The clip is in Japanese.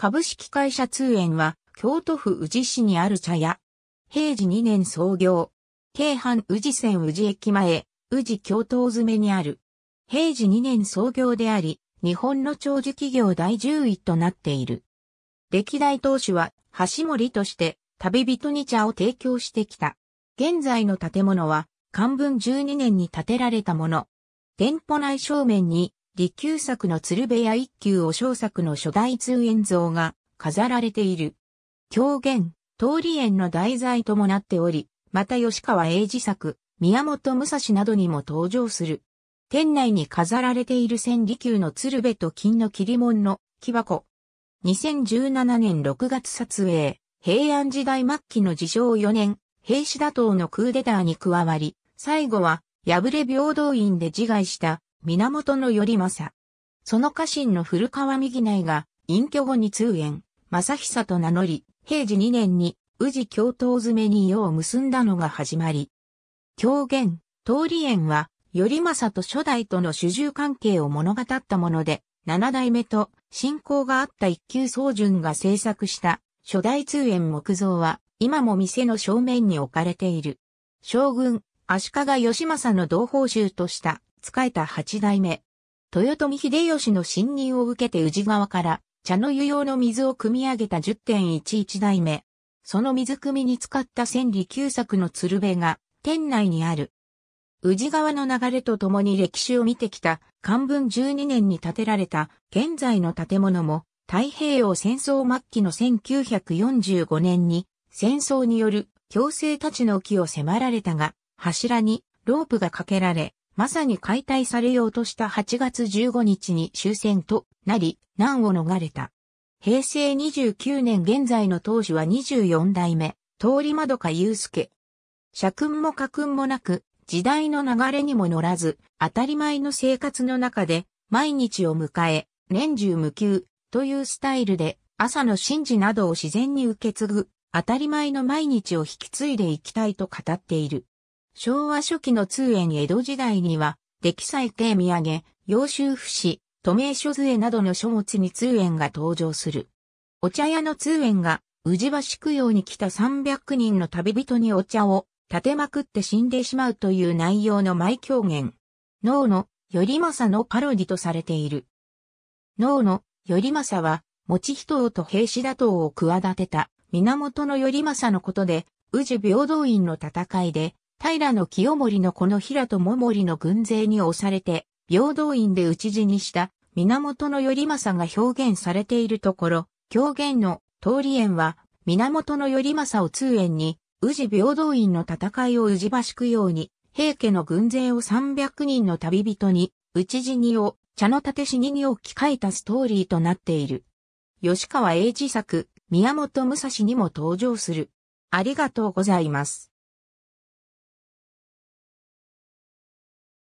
株式会社通園は、京都府宇治市にある茶屋。平治2年創業。京阪宇治線宇治駅前、宇治京都詰めにある。平治2年創業であり、日本の長寿企業第10位となっている。歴代当主は、橋森として、旅人に茶を提供してきた。現在の建物は、漢文12年に建てられたもの。店舗内正面に、利休作の鶴瓶や一休お小作の初代通園像が飾られている。狂言、通り園の題材ともなっており、また吉川英治作、宮本武蔵などにも登場する。店内に飾られている千里休の鶴瓶と金の切り門の木箱。2017年6月撮影、平安時代末期の自称4年、兵士打倒のクーデターに加わり、最後は、破れ平等院で自害した源頼政。その家臣の古川右内が、隠居後に通園、正久と名乗り、平治2年に、宇治京頭詰めに世を結んだのが始まり。狂言、通り園は、頼政と初代との主従関係を物語ったもので、七代目と信仰があった一級宗順が制作した初代通園木造は、今も店の正面に置かれている。将軍、足利義政の同胞衆とした仕えた八代目。豊臣秀吉の信任を受けて宇治川から茶の湯用の水を汲み上げた10.11代目。その水汲みに使った千里旧作の鶴瓶が店内にある。宇治川の流れとともに歴史を見てきた漢文12年に建てられた現在の建物も太平洋戦争末期の1945年に戦争による強制立ちの木を迫られたが柱にロープがかけられまさに解体されようとした8月15日に終戦となり、難を逃れた。平成29年現在の当主は24代目、通り窓か祐介。社訓も家訓もなく、時代の流れにも乗らず、当たり前の生活の中で、毎日を迎え、年中無休、というスタイルで、朝の神事などを自然に受け継ぐ、当たり前の毎日を引き継いでいきたいと語っている。昭和初期の通園江戸時代には、出来最帝土産、洋州府市、都名所杖などの書物に通園が登場する。お茶屋の通園が、宇治橋供養に来た300人の旅人にお茶を立てまくって死んでしまうという内容の舞狂言。脳の頼政のパロディとされている。脳の頼政は、持人王と兵士打倒を企てた源の頼政のことで、宇治平等院の戦いで、平清盛のこの平と守の軍勢に押されて、平等院で討ち死にした源頼政が表現されているところ、狂言の通り縁は、源頼政を通縁に、宇治平等院の戦いを宇治橋供養に、平家の軍勢を300人の旅人に、討ち死にを、茶の立死に置き換えたストーリーとなっている。吉川英治作、宮本武蔵にも登場する。ありがとうございます。